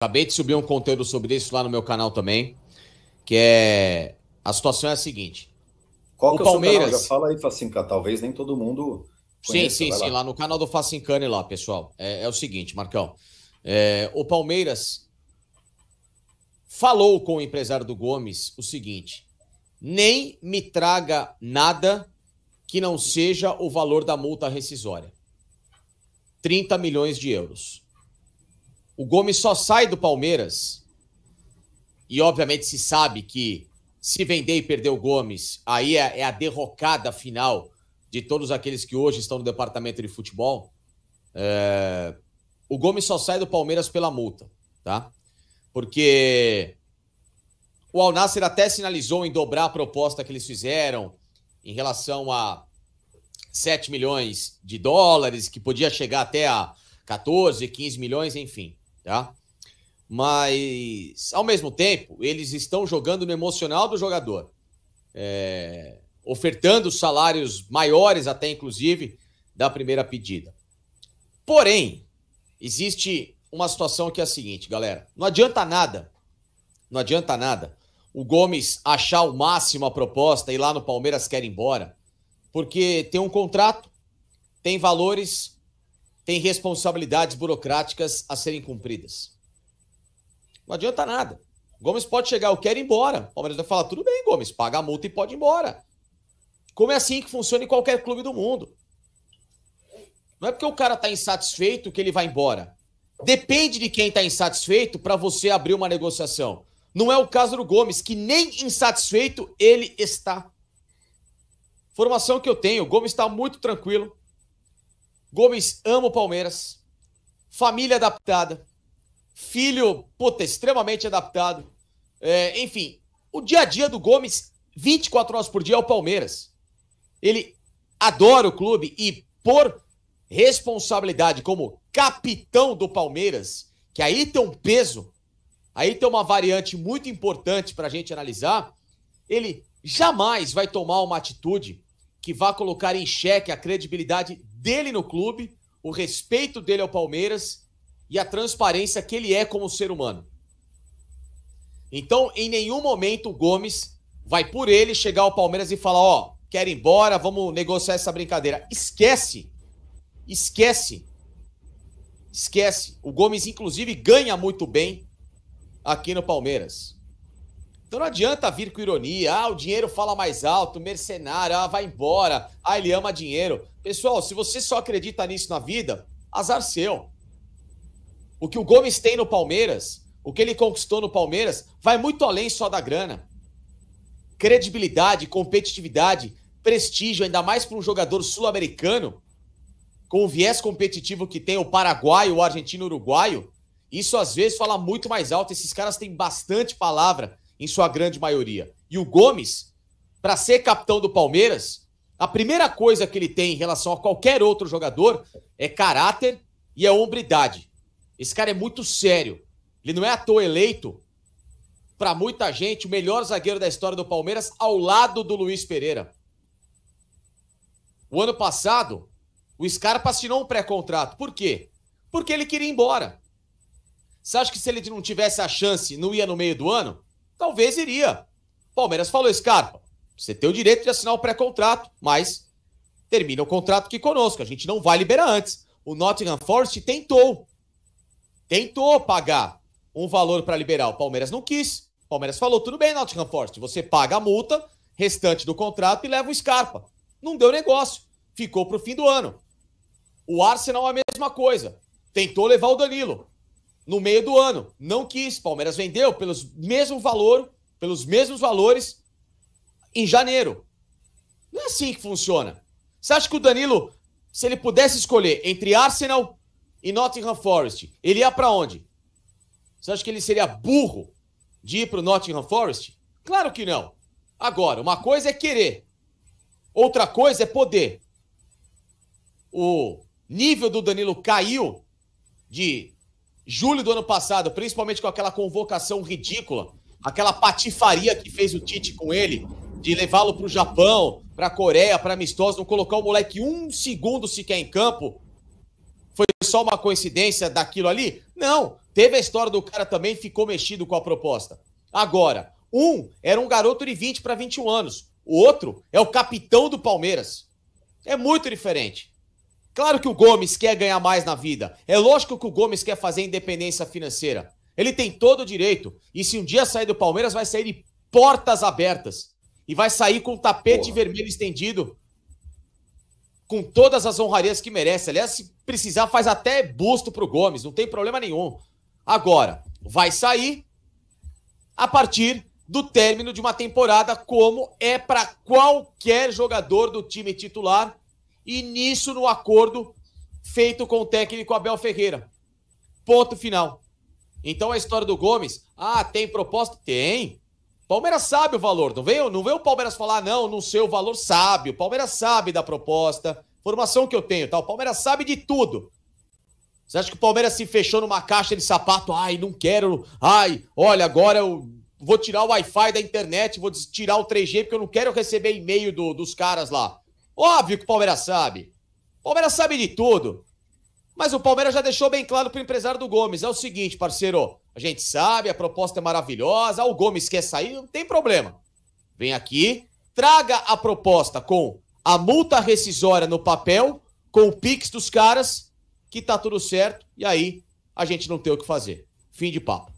Acabei de subir um conteúdo sobre isso lá no meu canal também, que é a situação é a seguinte. Qual o Palmeiras... é o seu canal? Já fala aí, Facinca, talvez nem todo mundo conheça, Sim, sim, lá. sim, lá no canal do Facincane lá, pessoal. É, é o seguinte, Marcão, é, o Palmeiras falou com o empresário do Gomes o seguinte, nem me traga nada que não seja o valor da multa rescisória. 30 milhões de euros. O Gomes só sai do Palmeiras. E obviamente se sabe que se vender e perder o Gomes, aí é, é a derrocada final de todos aqueles que hoje estão no departamento de futebol. É... O Gomes só sai do Palmeiras pela multa, tá? Porque o Al até sinalizou em dobrar a proposta que eles fizeram em relação a 7 milhões de dólares, que podia chegar até a 14, 15 milhões, enfim tá? Mas, ao mesmo tempo, eles estão jogando no emocional do jogador, é, ofertando salários maiores, até inclusive, da primeira pedida. Porém, existe uma situação que é a seguinte, galera: não adianta nada, não adianta nada o Gomes achar o máximo a proposta e lá no Palmeiras quer ir embora, porque tem um contrato, tem valores tem responsabilidades burocráticas a serem cumpridas. Não adianta nada. Gomes pode chegar, eu quero ir embora. O Palmeiras vai falar: tudo bem, Gomes, paga a multa e pode ir embora. Como é assim que funciona em qualquer clube do mundo? Não é porque o cara está insatisfeito que ele vai embora. Depende de quem está insatisfeito para você abrir uma negociação. Não é o caso do Gomes, que nem insatisfeito ele está. Formação que eu tenho: Gomes está muito tranquilo, Gomes ama o Palmeiras. Família adaptada. Filho, puta, extremamente adaptado. É, enfim, o dia a dia do Gomes, 24 horas por dia, é o Palmeiras. Ele adora o clube e, por responsabilidade como capitão do Palmeiras, que aí tem um peso, aí tem uma variante muito importante para a gente analisar, ele jamais vai tomar uma atitude que vá colocar em xeque a credibilidade dele no clube, o respeito dele ao Palmeiras e a transparência que ele é como ser humano. Então, em nenhum momento o Gomes vai por ele chegar ao Palmeiras e falar: ó, oh, quero ir embora, vamos negociar essa brincadeira. Esquece! Esquece! Esquece. O Gomes, inclusive, ganha muito bem aqui no Palmeiras. Então não adianta vir com ironia. Ah, o dinheiro fala mais alto, mercenário, ah, vai embora, ah, ele ama dinheiro. Pessoal, se você só acredita nisso na vida, azar seu. O que o Gomes tem no Palmeiras, o que ele conquistou no Palmeiras, vai muito além só da grana. Credibilidade, competitividade, prestígio, ainda mais para um jogador sul-americano, com o viés competitivo que tem o paraguaio, o argentino, o uruguaio, isso às vezes fala muito mais alto. Esses caras têm bastante palavra, em sua grande maioria. E o Gomes, para ser capitão do Palmeiras, a primeira coisa que ele tem em relação a qualquer outro jogador é caráter e é hombridade. Esse cara é muito sério. Ele não é à toa eleito, para muita gente, o melhor zagueiro da história do Palmeiras, ao lado do Luiz Pereira. O ano passado, o Scarpa assinou um pré-contrato. Por quê? Porque ele queria ir embora. Você acha que se ele não tivesse a chance, não ia no meio do ano? Talvez iria. Palmeiras falou, Scarpa, você tem o direito de assinar o pré-contrato, mas termina o contrato aqui conosco. A gente não vai liberar antes. O Nottingham Forest tentou. Tentou pagar um valor para liberar. O Palmeiras não quis. O Palmeiras falou: tudo bem, Nottingham Forest, você paga a multa restante do contrato e leva o Scarpa. Não deu negócio. Ficou para o fim do ano. O Arsenal a mesma coisa. Tentou levar o Danilo no meio do ano. Não quis. Palmeiras vendeu pelos mesmo valor, pelos mesmos valores em janeiro. Não é assim que funciona. Você acha que o Danilo, se ele pudesse escolher entre Arsenal e Nottingham Forest, ele ia para onde? Você acha que ele seria burro de ir para o Nottingham Forest? Claro que não. Agora, uma coisa é querer, outra coisa é poder. O nível do Danilo caiu de julho do ano passado, principalmente com aquela convocação ridícula, aquela patifaria que fez o Tite com ele, de levá-lo para o Japão, para a Coreia, para amistosos, não colocar o moleque um segundo sequer em campo, foi só uma coincidência daquilo ali? Não, teve a história do cara também, ficou mexido com a proposta. Agora, um era um garoto de 20 para 21 anos, o outro é o capitão do Palmeiras. É muito diferente. Claro que o Gomes quer ganhar mais na vida. É lógico que o Gomes quer fazer independência financeira. Ele tem todo o direito. E se um dia sair do Palmeiras, vai sair de portas abertas e vai sair com o tapete Porra. vermelho estendido, com todas as honrarias que merece. Aliás, se precisar, faz até busto pro Gomes, não tem problema nenhum. Agora, vai sair a partir do término de uma temporada, como é para qualquer jogador do time titular, e nisso no acordo feito com o técnico Abel Ferreira. Ponto final. Então a história do Gomes, ah, tem proposta? Tem. Palmeiras sabe o valor, não veio, não veio o Palmeiras falar, não, não sei o valor, sabe. O Palmeiras sabe da proposta, formação que eu tenho, tá? O Palmeiras sabe de tudo. Você acha que o Palmeiras se fechou numa caixa de sapato? Ai, não quero. Ai, olha, agora eu vou tirar o Wi-Fi da internet, vou tirar o 3G, porque eu não quero receber e-mail do, dos caras lá. Óbvio que o Palmeiras sabe. O Palmeiras sabe de tudo. Mas o Palmeiras já deixou bem claro para o empresário do Gomes: é o seguinte, parceiro, a gente sabe, a proposta é maravilhosa, o Gomes quer sair, não tem problema. Vem aqui, traga a proposta com a multa rescisória no papel, com o Pix dos caras, que tá tudo certo, e aí a gente não tem o que fazer. Fim de papo.